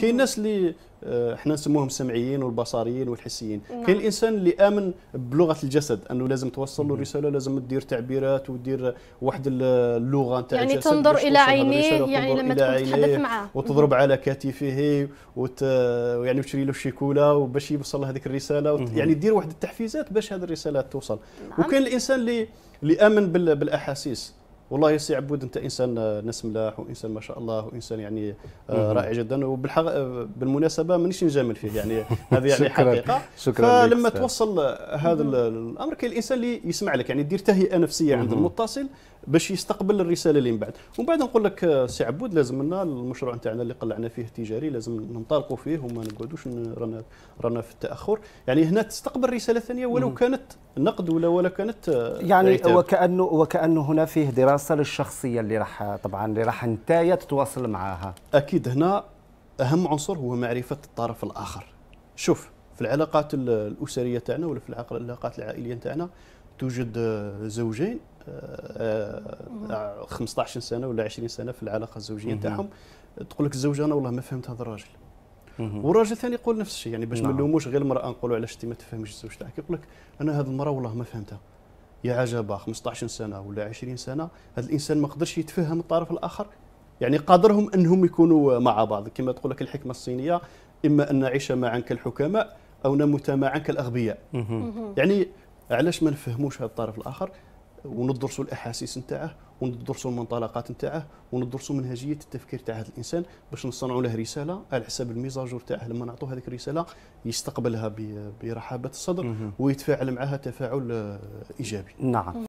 كاين الناس اللي احنا آه، نسموهم السمعيين والبصريين والحسيين نعم. كاين الانسان اللي امن بلغه الجسد انه لازم توصل له رساله لازم تدير تعبيرات ودير واحد اللغه نتاع يعني الجسد تنظر الى عينيه يعني لما تكون تتحدث معاه وتضرب مم. على كتفه وت... يعني تشري له الشيكولا وباش يوصل هذيك الرساله وت... يعني دير واحد التحفيزات باش هذه الرسالات توصل نعم. وكاين الانسان اللي اللي امن بالاحاسيس والله سي عبود انت انسان آه، ناس ملاح وانسان ما شاء الله وانسان يعني آه، رائع جدا وبالحق آه، بالمناسبه مانيش نجامل فيه يعني هذه يعني حقيقه شكرا فلما توصل هذا الامر كاين الانسان اللي يسمع لك يعني دير تهيئه نفسيه عند المتصل باش يستقبل الرساله اللي من بعد ومن بعد نقول لك آه، سي عبود لازم لنا المشروع نتاعنا اللي قلعنا فيه التجاري لازم ننطلقوا فيه وما نقعدوش رانا رانا في التاخر يعني هنا تستقبل رساله ثانيه ولو كانت نقد ولا ولا كانت آه، يعني عتاب. وكانه وكانه هنا فيه دراسه للشخصيه اللي راح طبعا اللي راح نتايا تتواصل معاها اكيد هنا اهم عنصر هو معرفه الطرف الاخر شوف في العلاقات الاسريه تاعنا ولا في العلاقات العائليه تاعنا توجد آه، زوجين 15 آه، آه، سنه ولا 20 سنه في العلاقه الزوجيه نتاعهم تقول لك الزوجه انا والله ما فهمت هذا الراجل والراجل ثاني يقول نفس الشيء يعني باش ما نعم. نلوموش غير المراه نقولوا علاش انت ما تفهمش الزوج تاعك يقول لك انا هذه المراه والله ما فهمتها يا عجبه 15 سنه ولا 20 سنه هذا الانسان ما قدرش يتفهم الطرف الاخر يعني قادرهم انهم يكونوا مع بعض كما تقول لك الحكمه الصينيه اما ان نعيش معا كالحكماء او نموت معا كالاغبياء يعني علاش ما نفهموش هذا الطرف الاخر وندرسوا الاحاسيس نتاعه وندرسوا المنطلقات نتاعه وندرسوا منهجيه التفكير تاع هذا الانسان باش نصنعوا له رساله على حساب الميزاجور تاعه لما نعطوه هذيك الرساله يستقبلها برحابه الصدر ويتفاعل معها تفاعل آه، ايجابي نعم